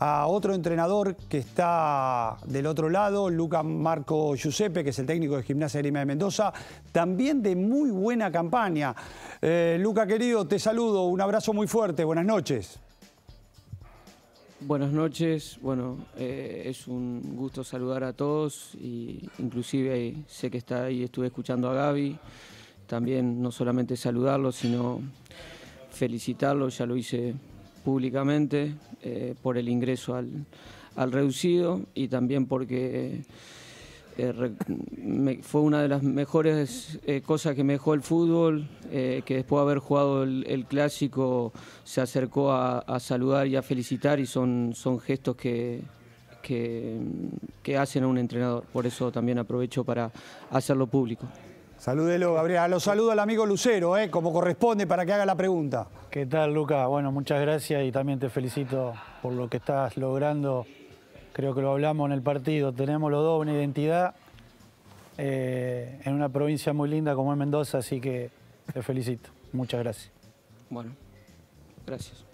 a otro entrenador que está del otro lado, Luca Marco Giuseppe, que es el técnico de Gimnasia de Lima de Mendoza, también de muy buena campaña. Eh, Luca, querido, te saludo, un abrazo muy fuerte, buenas noches. Buenas noches, bueno, eh, es un gusto saludar a todos y inclusive sé que está ahí, estuve escuchando a Gaby, también no solamente saludarlo, sino felicitarlo, ya lo hice públicamente eh, por el ingreso al, reducido y también porque eh, fue una de las mejores eh, cosas que me dejó el fútbol, que después de haber jugado el, clásico se acercó a, saludar y a felicitar y son, son gestos que, que, hacen a un entrenador. Por eso también aprovecho para hacerlo público. Salúdelo, Gabriel, Lo saludo al amigo Lucero, eh, como corresponde, para que haga la pregunta. ¿Qué tal, Luca? Bueno, muchas gracias y también te felicito por lo que estás logrando. Creo que lo hablamos en el partido. Tenemos los dos una identidad eh, en una provincia muy linda como es Mendoza, así que te felicito. Muchas gracias. Bueno, gracias.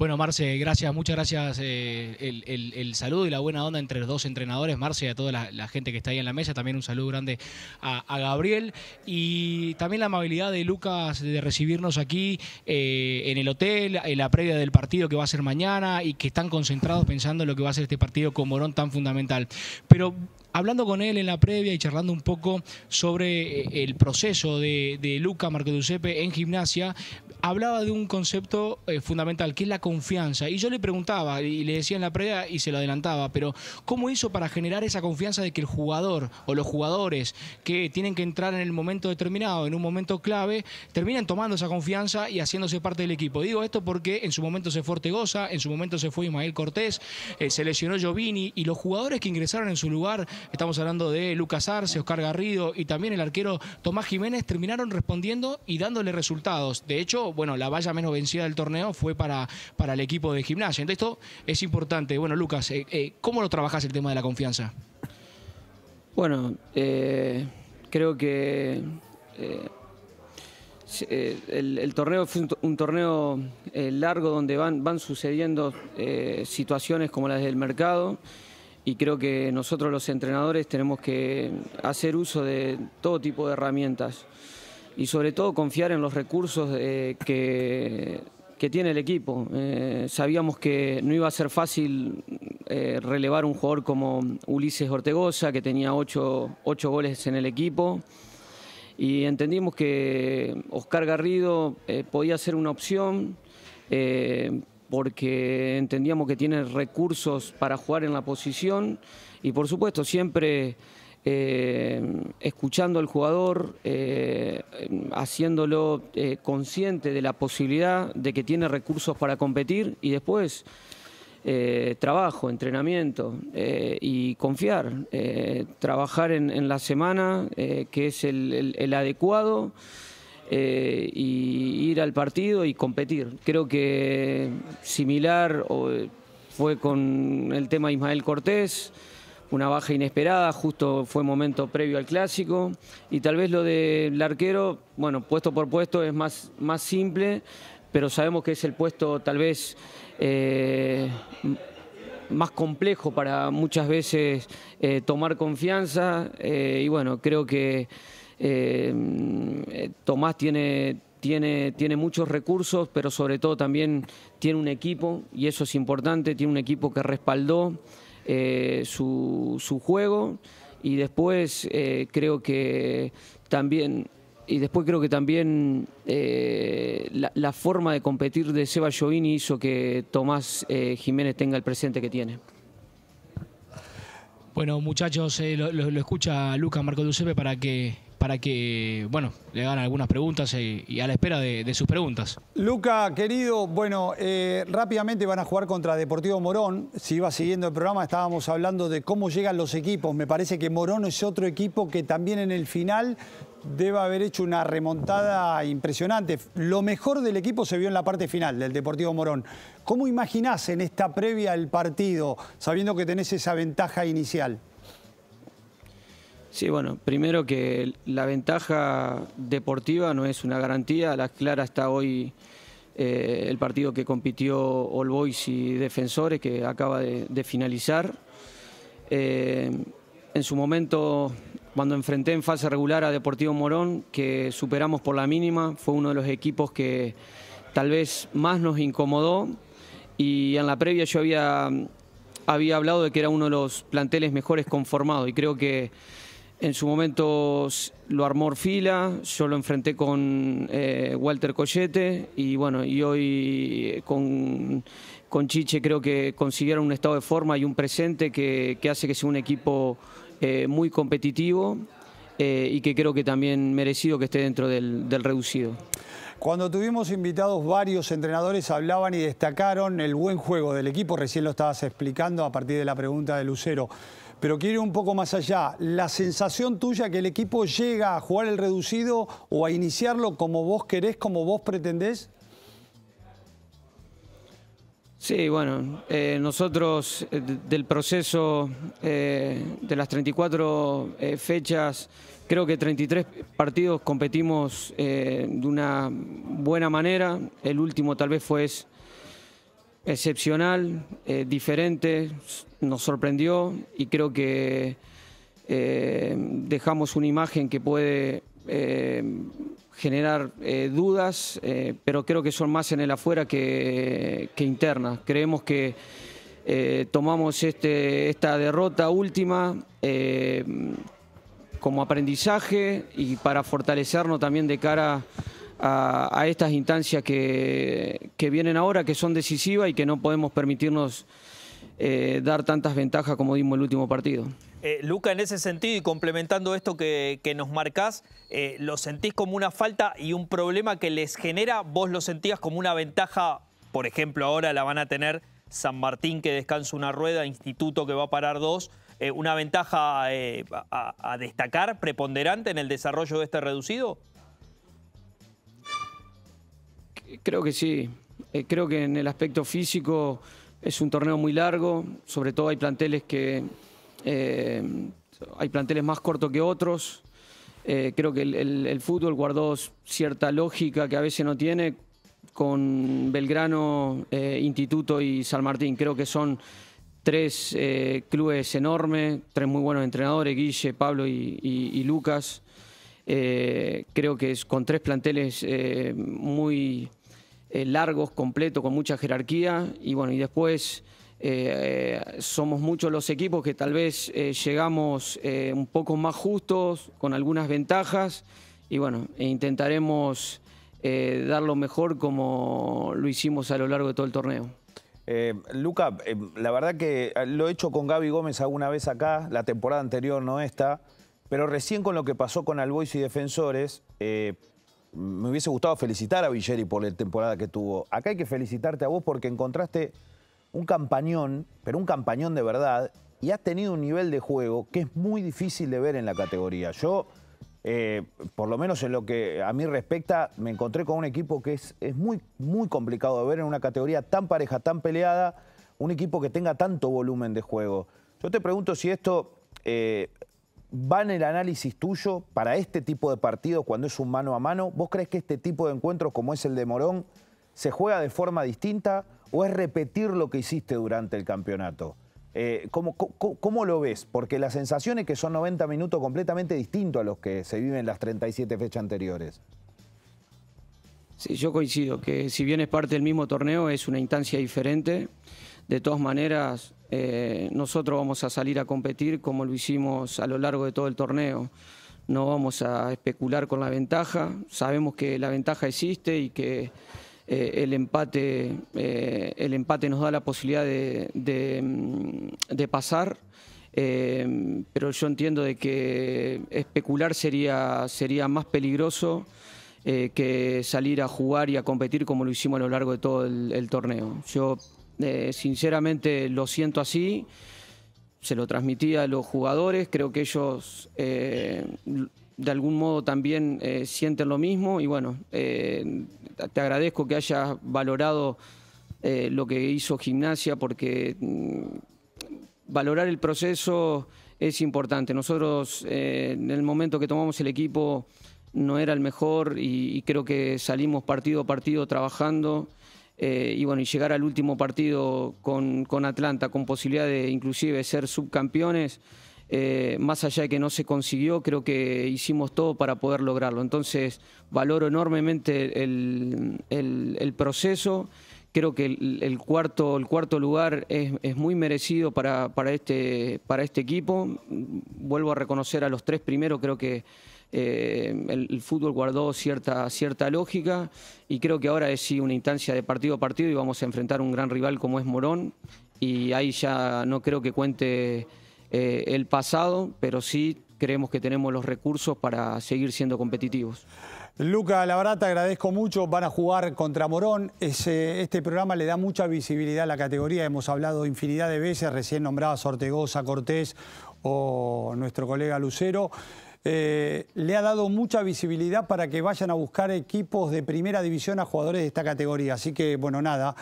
Bueno, Marce, gracias, muchas gracias eh, el, saludo y la buena onda entre los dos entrenadores, Marce, y a toda la, gente que está ahí en la mesa. También un saludo grande a, Gabriel y también la amabilidad de Lucas de recibirnos aquí eh, en el hotel, en la previa del partido que va a ser mañana y que están concentrados pensando en lo que va a ser este partido con Morón tan fundamental. Pero hablando con él en la previa y charlando un poco sobre eh, el proceso de, de Luca Marco en gimnasia, hablaba de un concepto eh, fundamental, que es la confianza. Y yo le preguntaba, y le decía en la previa y se lo adelantaba, pero ¿cómo hizo para generar esa confianza de que el jugador o los jugadores que tienen que entrar en el momento determinado, en un momento clave, terminan tomando esa confianza y haciéndose parte del equipo? Digo esto porque en su momento se fue Ortegoza, en su momento se fue Ismael Cortés, eh, se lesionó Giovini y los jugadores que ingresaron en su lugar, estamos hablando de Lucas Arce, Oscar Garrido y también el arquero Tomás Jiménez, terminaron respondiendo y dándole resultados. De hecho, bueno, la valla menos vencida del torneo fue para, para el equipo de gimnasia. Entonces, esto es importante. Bueno, Lucas, eh, eh, ¿cómo lo trabajas el tema de la confianza? Bueno, eh, creo que el, torneo fue un, torneo largo donde van, van sucediendo situaciones como las del mercado y creo que nosotros los entrenadores tenemos que hacer uso de todo tipo de herramientas y sobre todo confiar en los recursos eh, que, tiene el equipo. Eh, sabíamos que no iba a ser fácil eh, relevar un jugador como Ulises Ortegoza, que tenía ocho goles en el equipo. Y entendimos que Oscar Garrido podía ser una opción porque entendíamos que tiene recursos para jugar en la posición y por supuesto siempre eh, escuchando al jugador, eh, haciéndolo eh, consciente de la posibilidad de que tiene recursos para competir y después trabajo, entrenamiento y confiar, trabajar en, la semana que es el, adecuado. y ir al partido y competir. Creo que similar fue con el tema Ismael Cortés una baja inesperada, justo fue momento previo al clásico. Y tal vez lo del arquero, bueno, puesto por puesto es más, más simple, pero sabemos que es el puesto tal vez eh, más complejo para muchas veces eh, tomar confianza. Eh, y bueno, creo que Tomás tiene, tiene, tiene, muchos recursos, pero sobre todo también tiene un equipo, y eso es importante, tiene un equipo que respaldó. Eh, su, su, juego y después eh, creo que también y después creo que también eh, la, forma de competir de Seba Jovini hizo que Tomás Jiménez tenga el presente que tiene. Bueno, muchachos, lo, escucha Lucas Marco Ducepe para que para que, bueno, le hagan algunas preguntas eh, y, a la espera de, sus preguntas. Luca, querido, bueno, eh, rápidamente van a jugar contra Deportivo Morón. Si iba siguiendo el programa, estábamos hablando de cómo llegan los equipos. Me parece que Morón es otro equipo que también en el final deba haber hecho una remontada impresionante. Lo mejor del equipo se vio en la parte final del Deportivo Morón. ¿Cómo imaginás en esta previa el partido, sabiendo que tenés esa ventaja inicial? Sí, bueno, primero que la ventaja deportiva no es una garantía. A la clara está hoy eh, el partido que compitió All Boys y Defensores, que acaba de, finalizar. Eh, en su momento, cuando enfrenté en fase regular a Deportivo Morón, que superamos por la mínima, fue uno de los equipos que tal vez más nos incomodó. Y en la previa yo había, había hablado de que era uno de los planteles mejores conformados y creo que en su momento lo armó Orfila, yo lo enfrenté con eh, Walter Collete y bueno, y hoy eh, con, Chiche creo que consiguieron un estado de forma y un presente que, hace que sea un equipo eh, muy competitivo y que creo que también merecido que esté dentro del, del reducido. Cuando tuvimos invitados, varios entrenadores hablaban y destacaron el buen juego del equipo, recién lo estabas explicando a partir de la pregunta de Lucero pero quiero ir un poco más allá. La sensación tuya que el equipo llega a jugar el reducido o a iniciarlo como vos querés, como vos pretendés. Sí, bueno, eh, nosotros eh, del proceso eh, de las 34 fechas, creo que 33 partidos competimos de una buena manera. El último tal vez fue excepcional, diferente, nos sorprendió y creo que eh, dejamos una imagen que puede eh, generar eh, dudas, pero creo que son más en el afuera que, que internas. Creemos que tomamos este, esta derrota última como aprendizaje y para fortalecernos también de cara a, estas instancias que, que vienen ahora, que son decisivas y que no podemos permitirnos... Eh, dar tantas ventajas como dimos el último partido. Eh, Luca, en ese sentido y complementando esto que, nos marcás, eh, ¿lo sentís como una falta y un problema que les genera? ¿Vos lo sentías como una ventaja? Por ejemplo, ahora la van a tener San Martín que descansa una rueda, Instituto que va a parar dos. ¿Una ventaja a destacar, preponderante en el desarrollo de este reducido? Creo que sí. creo que en el aspecto físico es un torneo muy largo, sobre todo hay planteles que eh, hay planteles más cortos que otros. Eh, creo que el, fútbol guardó cierta lógica que a veces no tiene con Belgrano, eh, Instituto y San Martín. Creo que son tres clubes enormes, tres muy buenos entrenadores, Guille, Pablo y, y Lucas. creo que es con tres planteles muy eh, largos, completos, con mucha jerarquía. Y bueno, y después eh, eh, somos muchos los equipos que tal vez llegamos un poco más justos, con algunas ventajas. Y bueno, e intentaremos dar lo mejor como lo hicimos a lo largo de todo el torneo. Luca, la verdad que lo he hecho con Gaby Gómez alguna vez acá, la temporada anterior no esta, pero recién con lo que pasó con Albois y Defensores, me hubiese gustado felicitar a Villeri por la temporada que tuvo. Acá hay que felicitarte a vos porque encontraste un campañón, pero un campañón de verdad, y has tenido un nivel de juego que es muy difícil de ver en la categoría. Yo, eh, por lo menos en lo que a mí respecta, me encontré con un equipo que es, es muy, muy complicado de ver en una categoría tan pareja, tan peleada, un equipo que tenga tanto volumen de juego. Yo te pregunto si esto eh, va en el análisis tuyo para este tipo de partidos cuando es un mano a mano? ¿Vos crees que este tipo de encuentros como es el de Morón se juega de forma distinta o es repetir lo que hiciste durante el campeonato? Eh, ¿cómo, cómo, lo ves? Porque la sensación es que son 90 minutos completamente distintos a los que se viven las 37 fechas anteriores. Sí, yo coincido que si bien es parte del mismo torneo, es una instancia diferente. De todas maneras, eh, nosotros vamos a salir a competir como lo hicimos a lo largo de todo el torneo. No vamos a especular con la ventaja, sabemos que la ventaja existe y que eh, el, empate, eh, el empate nos da la posibilidad de, mm, pasar. pero yo entiendo de que especular sería, sería más peligroso que salir a jugar y a competir como lo hicimos a lo largo de todo el, el torneo. Yo eh, sinceramente lo siento así. Se lo transmití a los jugadores. Creo que ellos eh, de algún modo también eh, sienten lo mismo. Y bueno, te agradezco que hayas valorado lo que hizo Gimnasia porque mm, valorar el proceso es importante. Nosotros en el momento que tomamos el equipo no era el mejor y, y creo que salimos partido a partido trabajando. Eh, y bueno, llegar al último partido con, Atlanta, con posibilidad de inclusive ser subcampeones, eh, más allá de que no se consiguió, creo que hicimos todo para poder lograrlo. Entonces, valoro enormemente el, proceso. Creo que el, cuarto, el cuarto lugar es, muy merecido para, para, este, para este equipo. Vuelvo a reconocer a los tres primeros, creo que eh, el, fútbol guardó cierta, cierta lógica y creo que ahora es sí una instancia de partido a partido y vamos a enfrentar un gran rival como es Morón y ahí ya no creo que cuente eh, el pasado, pero sí creemos que tenemos los recursos para seguir siendo competitivos. Luca Labrata, agradezco mucho. Van a jugar contra Morón. este programa le da mucha visibilidad a la categoría. Hemos hablado infinidad de veces, recién nombradas Ortegoza, Cortés o nuestro colega Lucero. Eh, le ha dado mucha visibilidad para que vayan a buscar equipos de primera división a jugadores de esta categoría. Así que, bueno, nada,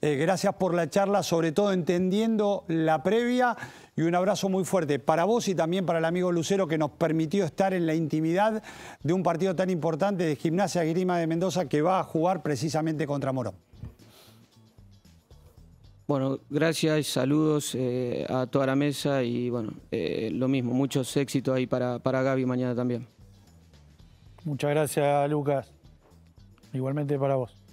eh, gracias por la charla, sobre todo entendiendo la previa y un abrazo muy fuerte para vos y también para el amigo Lucero que nos permitió estar en la intimidad de un partido tan importante de Gimnasia Grima de Mendoza que va a jugar precisamente contra Morón. Bueno, gracias, saludos eh, a toda la mesa y bueno, eh, lo mismo, muchos éxitos ahí para, para Gaby mañana también. Muchas gracias, Lucas. Igualmente para vos.